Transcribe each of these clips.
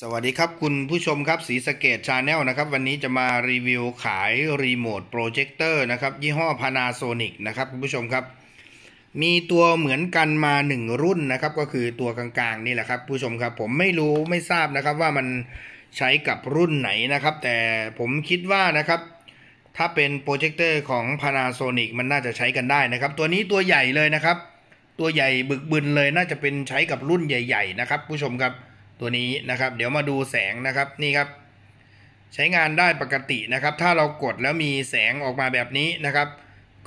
สวัสดีครับคุณผู้ชมครับสีสเกตชาแนลนะครับ วันนี้จะมารีวิวขายรีโมทโปรเจคเตอร์นะครับยี่ห้อ Panasonic นะครับคุณผู้ชมครับ มีตัวเหมือนกันมา 1 รุ่นนะครับก็คือตัวกลางๆนี่แหละครับ ผู้ชมครับผมไม่รู้ไม่ทราบนะครับว่ามันใช้กับรุ่นไหนนะครับ แต่ผมคิดว่านะครับ ถ้าเป็นโปรเจคเตอร์ของ Panasonic มันน่าจะใช้กันได้นะครับ ตัวนี้ตัวใหญ่เลยนะครับ ตัวใหญ่บึกบึนเลยน่าจะเป็นใช้กับรุ่นใหญ่ ๆ นะครับ ผู้ชมครับตัวนี้นะครับเดี๋ยวมาดูแสงนะครับ นี่ครับ ใช้งานได้ปกตินะครับถ้าเรากดแล้วมีแสงออกมาแบบนี้นะครับ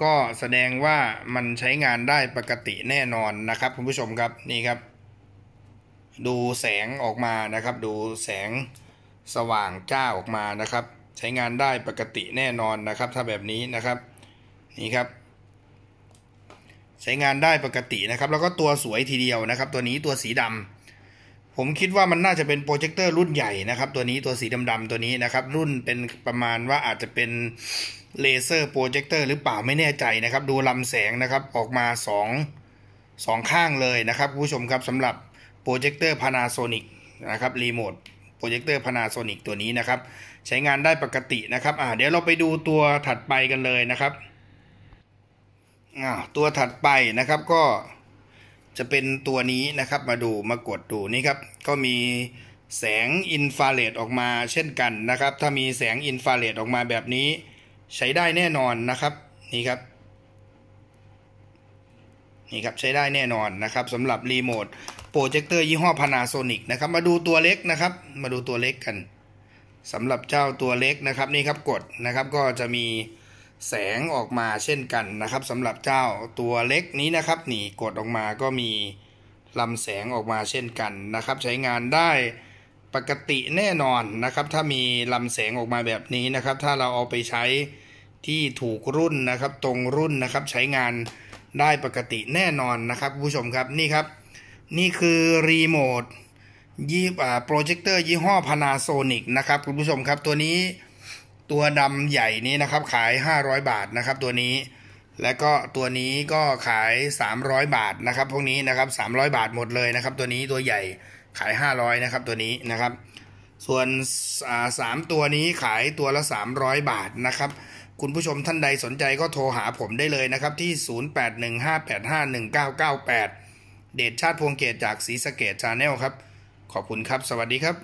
ก็แสดงว่ามันใช้งานได้ปกติแน่นอนนะครับคุณผู้ชมครับนี่ครับ ดูแสงออกมานะครับ ดูแสงสว่างจ้าออกมานะครับ ใช้งานได้ปกติแน่นอนนะครับ ถ้าแบบนี้นะครับนี่ครับใช้งานได้ปกตินะครับ แล้วก็ตัวสวยทีเดียวนะครับ ตัวนี้ตัวสีดำผมคิดว่ามันน่าจะเป็นโปรเจคเตอร์รุ่นใหญ่นะครับ ตัวนี้ตัวสีดำๆตัวนี้นะครับ รุ่นเป็นประมาณว่าอาจจะเป็นเลเซอร์โปรเจคเตอร์หรือเปล่าไม่แน่ใจนะครับ ดูลำแสงนะครับออกมา2 2ข้างเลยนะครับผู้ชมครับสำหรับโปรเจคเตอร์พานาโซนิกนะครับรีโมทโปรเจคเตอร์พานาโซนิกตัวนี้นะครับ ใช้งานได้ปกตินะครับอ่าเดี๋ยวเราไปดูตัวถัดไปกันเลยนะครับอ่าตัวถัดไปนะครับก็จะเป็นตัวนี้นะครับมาดูมากดดูนี่ครับก็มีแสงอินฟราเรดออกมาเช่นกันนะครับถ้ามีแสงอินฟราเรดออกมาแบบนี้ ใช้ได้แน่นอนนะครับนี่ครับนี่ครับใช้ได้แน่นอนนะครับสำหรับรีโมทโปรเจคเตอร์ยี่ห้อพานาโซนิกนะครับมาดูตัวเล็กนะครับ มาดูตัวเล็กกันสำหรับเจ้าตัวเล็กนะครับนี่ครับกดนะครับก็จะมีแสงออกมาเช่นกันนะครับสำหรับเจ้าตัวเล็กนี้นะครับหนีกดออกมาก็มีลำแสงออกมาเช่นกันนะครับ ใช้งานได้ปกติแน่นอนนะครับ ถ้ามีลำแสงออกมาแบบนี้นะครับ ถ้าเราเอาไปใช้ที่ถูกรุ่นนะครับ ตรงรุ่นนะครับ ใช้งานได้ปกติแน่นอนนะครับ ผู้ชมครับนี่ครับ นี่คือรีโมทยี่โปรเจคเตอร์ยี่ห้อพานาโซนิกนะครับคุณผู้ชมครับตัวนี้ตัวดำใหญ่นี้นะครับขาย 500 บาทนะครับตัวนี้ แล้วก็ตัวนี้ก็ขาย 300 บาทนะครับ พวกนี้นะครับ300 บาทหมดเลยนะครับตัวนี้ตัวใหญ่ขาย 500นะครับตัวนี้นะครับ ส่วนสามตัวนี้ขายตัวละ 300 บาทนะครับคุณผู้ชมท่านใดสนใจก็โทรหาผมได้เลยนะครับที่ 0815851998 เดชชาติพวงเกตจากสีสเกตชาแนลครับขอบคุณครับสวัสดีครับ